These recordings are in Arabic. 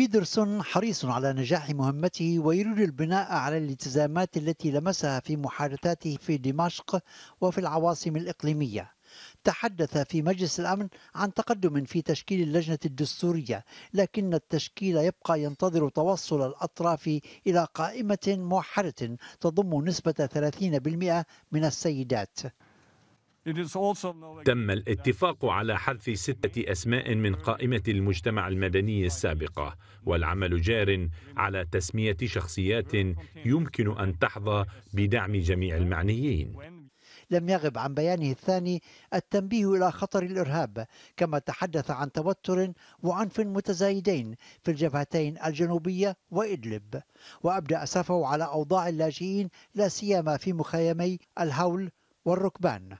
بيدرسون حريص على نجاح مهمته ويريد البناء على الالتزامات التي لمسها في محادثاته في دمشق وفي العواصم الإقليمية تحدث في مجلس الأمن عن تقدم في تشكيل اللجنة الدستورية لكن التشكيل يبقى ينتظر توصل الأطراف إلى قائمة موحدة تضم نسبة 30% من السيدات تم الاتفاق على حذف ستة أسماء من قائمة المجتمع المدني السابقة والعمل جار على تسمية شخصيات يمكن أن تحظى بدعم جميع المعنيين لم يغب عن بيانه الثاني التنبيه إلى خطر الإرهاب كما تحدث عن توتر وعنف متزايدين في الجبهتين الجنوبية وإدلب وأبدأ أسفه على أوضاع اللاجئين لا سيما في مخيمي الهول والركبان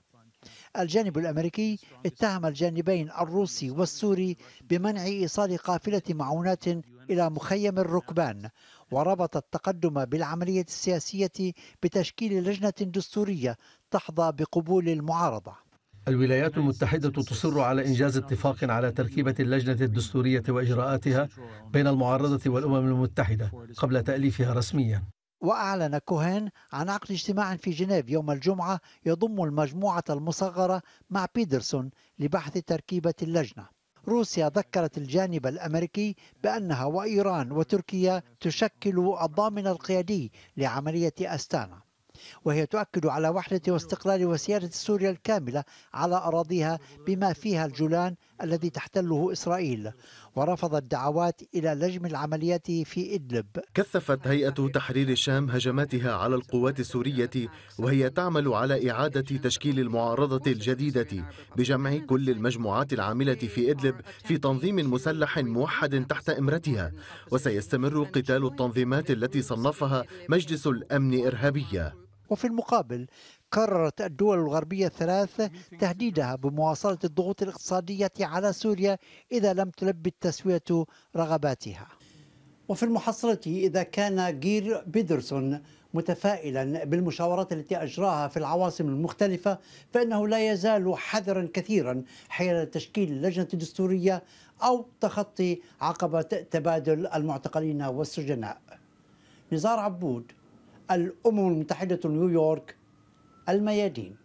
الجانب الأمريكي اتهم الجانبين الروسي والسوري بمنع إيصال قافلة معونات إلى مخيم الركبان وربط التقدم بالعملية السياسية بتشكيل لجنة دستورية تحظى بقبول المعارضة الولايات المتحدة تصر على إنجاز اتفاق على تركيبة اللجنة الدستورية وإجراءاتها بين المعارضة والأمم المتحدة قبل تأليفها رسميا وأعلن كوهين عن عقد اجتماع في جنيف يوم الجمعة يضم المجموعة المصغرة مع بيدرسون لبحث تركيبة اللجنة روسيا ذكرت الجانب الأمريكي بأنها وإيران وتركيا تشكل الضامن القيادي لعملية أستانا وهي تؤكد على وحدة واستقلال وسيادة سوريا الكاملة على أراضيها بما فيها الجولان الذي تحتله إسرائيل ورفض الدعوات إلى لجم العمليات في إدلب كثفت هيئة تحرير الشام هجماتها على القوات السورية وهي تعمل على إعادة تشكيل المعارضة الجديدة بجمع كل المجموعات العاملة في إدلب في تنظيم مسلح موحد تحت إمرتها وسيستمر قتال التنظيمات التي صنفها مجلس الأمن إرهابية وفي المقابل قررت الدول الغربية الثلاث تهديدها بمواصلة الضغوط الاقتصادية على سوريا إذا لم تلبي التسوية رغباتها وفي المحصلة إذا كان جير بيدرسون متفائلا بالمشاورات التي اجراها في العواصم المختلفه فانه لا يزال حذرا كثيرا حيال تشكيل اللجنه الدستوريه او تخطي عقبه تبادل المعتقلين والسجناء. نزار عبود الأمم المتحدة نيويورك الميادين